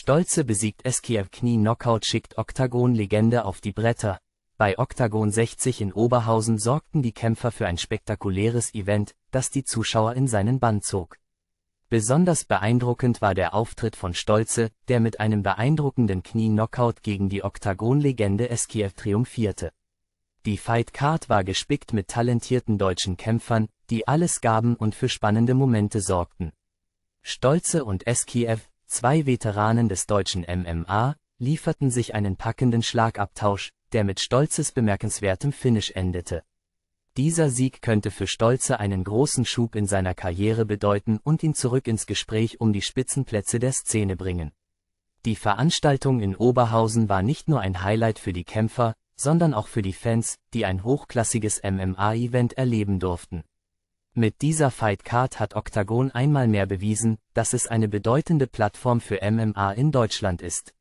Stolze besiegt Eskiev Knie Knockout schickt Octagon-Legende auf die Bretter. Bei Octagon 60 in Oberhausen sorgten die Kämpfer für ein spektakuläres Event, das die Zuschauer in seinen Bann zog. Besonders beeindruckend war der Auftritt von Stolze, der mit einem beeindruckenden Knie-Knockout gegen die Octagon-Legende Eskiev triumphierte. Die Fight-Card war gespickt mit talentierten deutschen Kämpfern, die alles gaben und für spannende Momente sorgten. Stolze und Eskiev, Zwei Veteranen des deutschen MMA lieferten sich einen packenden Schlagabtausch, der mit stolzes bemerkenswertem Finish endete. Dieser Sieg könnte für Stolze einen großen Schub in seiner Karriere bedeuten und ihn zurück ins Gespräch um die Spitzenplätze der Szene bringen. Die Veranstaltung in Oberhausen war nicht nur ein Highlight für die Kämpfer, sondern auch für die Fans, die ein hochklassiges MMA-Event erleben durften. Mit dieser Fight Card hat Octagon einmal mehr bewiesen, dass es eine bedeutende Plattform für MMA in Deutschland ist.